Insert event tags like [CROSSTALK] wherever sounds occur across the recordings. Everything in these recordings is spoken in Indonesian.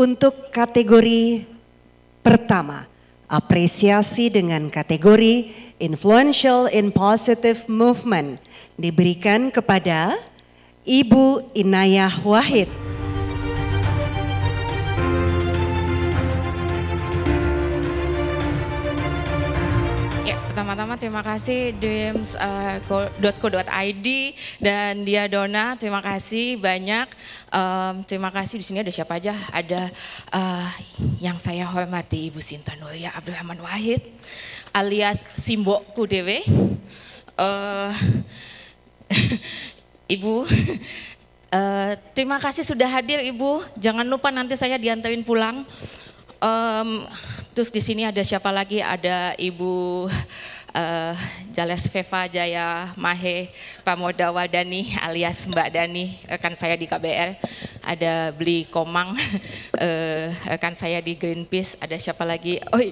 untuk kategori pertama, apresiasi dengan kategori Influential in Positive Movement diberikan kepada Ibu Inayah Wahid. pertama-tama terima kasih dreams.co.id eh, dan dia Dona terima kasih banyak. Um, terima kasih di sini ada siapa aja? Ada uh, yang saya hormati Ibu Sinta Nuria Abdurrahman Wahid alias Simbokku Dewe. Uh, eh, [LAUGHS] Ibu uh, terima kasih sudah hadir Ibu. Jangan lupa nanti saya diantarin pulang. Um, Terus di sini ada siapa lagi? Ada Ibu uh, Jales Veva Jaya Mahe Pamoda Wadani alias Mbak Dani rekan saya di KBL. ada Bli Komang uh, [LAUGHS] saya di Greenpeace ada siapa lagi oh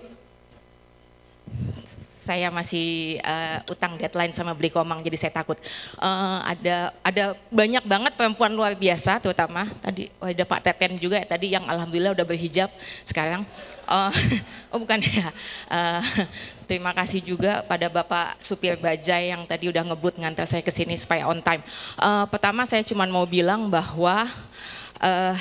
saya masih uh, utang deadline sama beli komang jadi saya takut. Uh, ada ada banyak banget perempuan luar biasa terutama tadi oh, ada Pak Teten juga tadi yang alhamdulillah udah berhijab sekarang. Uh, [LAUGHS] oh bukan ya. Uh, terima kasih juga pada Bapak supir bajai yang tadi udah ngebut ngantar saya ke sini supaya on time. Uh, pertama saya cuma mau bilang bahwa uh,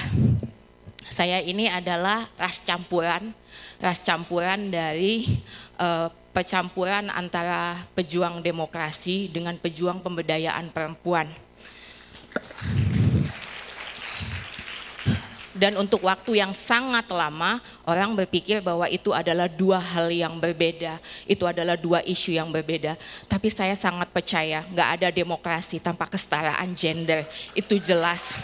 saya ini adalah ras campuran ras campuran dari uh, eh, percampuran antara pejuang demokrasi dengan pejuang pemberdayaan perempuan. Dan untuk waktu yang sangat lama, orang berpikir bahwa itu adalah dua hal yang berbeda. Itu adalah dua isu yang berbeda. Tapi saya sangat percaya, nggak ada demokrasi tanpa kesetaraan gender. Itu jelas.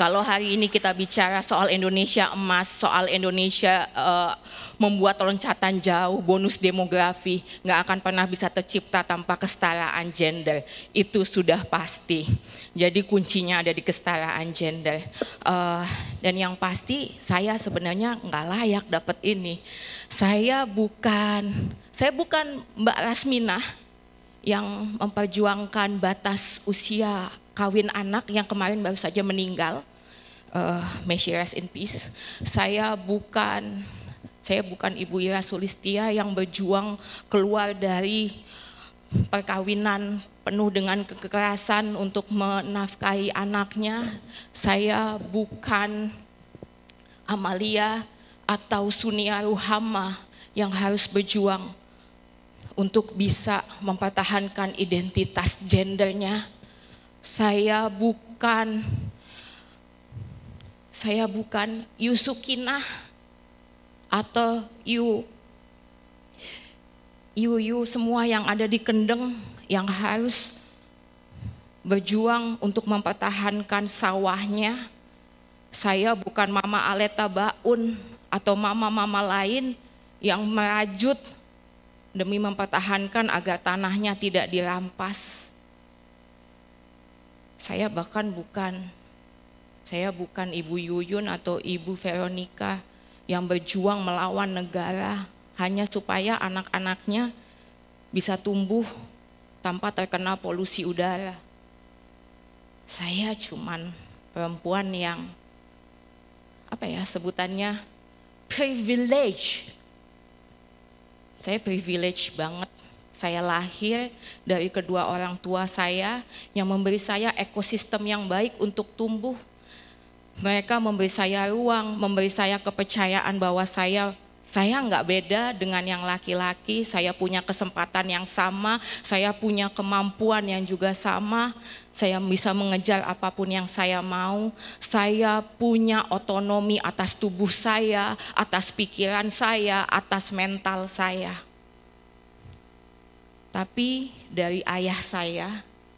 Kalau hari ini kita bicara soal Indonesia emas, soal Indonesia uh, membuat loncatan jauh, bonus demografi, nggak akan pernah bisa tercipta tanpa kesetaraan gender. Itu sudah pasti. Jadi kuncinya ada di kesetaraan gender. Uh, dan yang pasti saya sebenarnya nggak layak dapat ini. Saya bukan, saya bukan Mbak Rasmina yang memperjuangkan batas usia kawin anak yang kemarin baru saja meninggal uh, eh, Messi rest in peace. Saya bukan saya bukan Ibu Ira Sulistia yang berjuang keluar dari perkawinan penuh dengan kekerasan untuk menafkahi anaknya. Saya bukan Amalia atau Sunia Ruhama yang harus berjuang untuk bisa mempertahankan identitas gendernya. Saya bukan saya bukan Yusukinah atau Yu Yu-yu semua yang ada di kendeng yang harus berjuang untuk mempertahankan sawahnya. Saya bukan Mama Aleta Baun atau mama-mama lain yang merajut demi mempertahankan agar tanahnya tidak dirampas. Saya bahkan bukan saya bukan Ibu Yuyun atau Ibu Veronica yang berjuang melawan negara hanya supaya anak-anaknya bisa tumbuh tanpa terkena polusi udara. Saya cuman perempuan yang apa ya sebutannya privilege. Saya privilege banget. Saya lahir dari kedua orang tua saya yang memberi saya ekosistem yang baik untuk tumbuh mereka memberi saya ruang, memberi saya kepercayaan bahwa saya saya nggak beda dengan yang laki-laki, saya punya kesempatan yang sama, saya punya kemampuan yang juga sama, saya bisa mengejar apapun yang saya mau, saya punya otonomi atas tubuh saya, atas pikiran saya, atas mental saya. Tapi dari ayah saya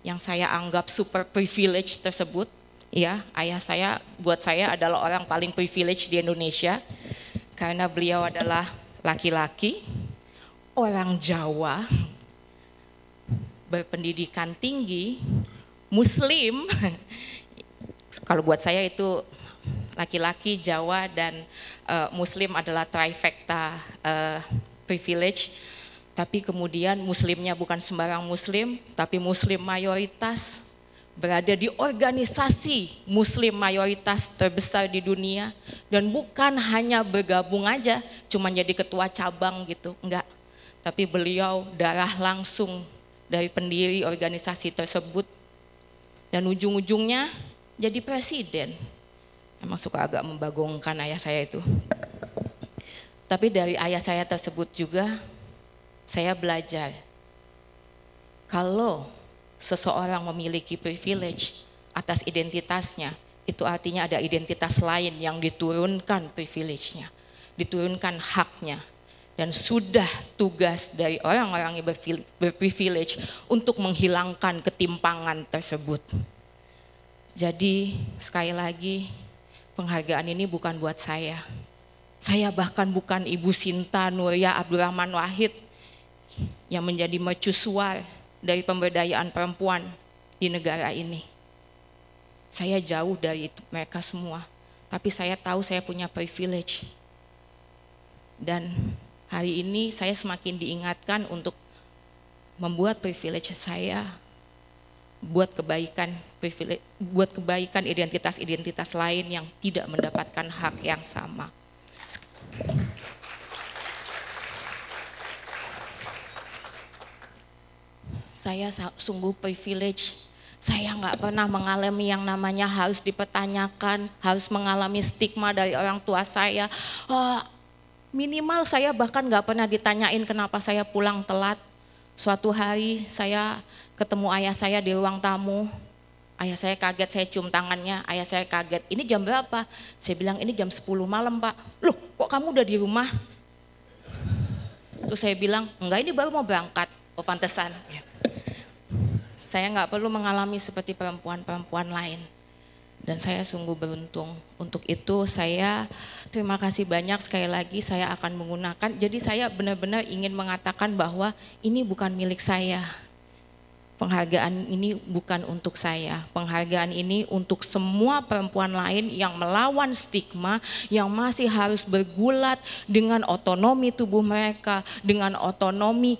yang saya anggap super privilege tersebut, ya ayah saya buat saya adalah orang paling privilege di Indonesia karena beliau adalah laki-laki, orang Jawa, berpendidikan tinggi, Muslim. [LAUGHS] Kalau buat saya itu laki-laki Jawa dan uh, Muslim adalah trifecta uh, privilege. Tapi kemudian Muslimnya bukan sembarang Muslim, tapi Muslim mayoritas berada di organisasi muslim mayoritas terbesar di dunia dan bukan hanya bergabung aja cuma jadi ketua cabang gitu enggak tapi beliau darah langsung dari pendiri organisasi tersebut dan ujung-ujungnya jadi presiden emang suka agak membagongkan ayah saya itu tapi dari ayah saya tersebut juga saya belajar kalau seseorang memiliki privilege atas identitasnya, itu artinya ada identitas lain yang diturunkan privilege-nya, diturunkan haknya. Dan sudah tugas dari orang-orang yang berprivilege untuk menghilangkan ketimpangan tersebut. Jadi sekali lagi penghargaan ini bukan buat saya. Saya bahkan bukan Ibu Sinta Nuria Abdurrahman Wahid yang menjadi mercusuar dari pemberdayaan perempuan di negara ini. Saya jauh dari itu, mereka semua, tapi saya tahu saya punya privilege. Dan hari ini saya semakin diingatkan untuk membuat privilege saya buat kebaikan privilege, buat kebaikan identitas-identitas lain yang tidak mendapatkan hak yang sama. saya sungguh privilege. Saya nggak pernah mengalami yang namanya harus dipertanyakan, harus mengalami stigma dari orang tua saya. Oh, minimal saya bahkan nggak pernah ditanyain kenapa saya pulang telat. Suatu hari saya ketemu ayah saya di ruang tamu, Ayah saya kaget, saya cium tangannya, ayah saya kaget. Ini jam berapa? Saya bilang ini jam 10 malam pak. Loh kok kamu udah di rumah? Terus saya bilang, enggak ini baru mau berangkat. Oh pantesan. Gitu. Saya nggak perlu mengalami seperti perempuan-perempuan lain. Dan saya sungguh beruntung. Untuk itu saya terima kasih banyak sekali lagi saya akan menggunakan. Jadi saya benar-benar ingin mengatakan bahwa ini bukan milik saya. Penghargaan ini bukan untuk saya. Penghargaan ini untuk semua perempuan lain yang melawan stigma, yang masih harus bergulat dengan otonomi tubuh mereka, dengan otonomi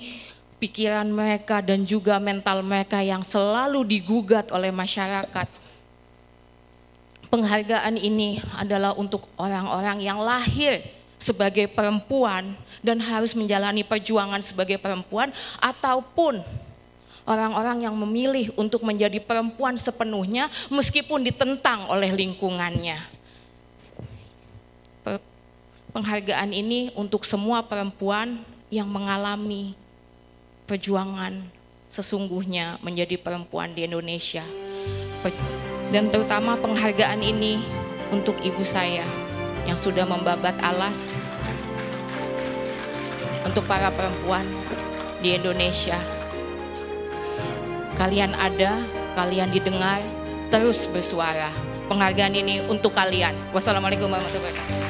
pikiran mereka dan juga mental mereka yang selalu digugat oleh masyarakat. Penghargaan ini adalah untuk orang-orang yang lahir sebagai perempuan dan harus menjalani perjuangan sebagai perempuan ataupun orang-orang yang memilih untuk menjadi perempuan sepenuhnya meskipun ditentang oleh lingkungannya. Penghargaan ini untuk semua perempuan yang mengalami perjuangan sesungguhnya menjadi perempuan di Indonesia. Dan terutama penghargaan ini untuk ibu saya yang sudah membabat alas untuk para perempuan di Indonesia. Kalian ada, kalian didengar, terus bersuara. Penghargaan ini untuk kalian. Wassalamualaikum warahmatullahi wabarakatuh.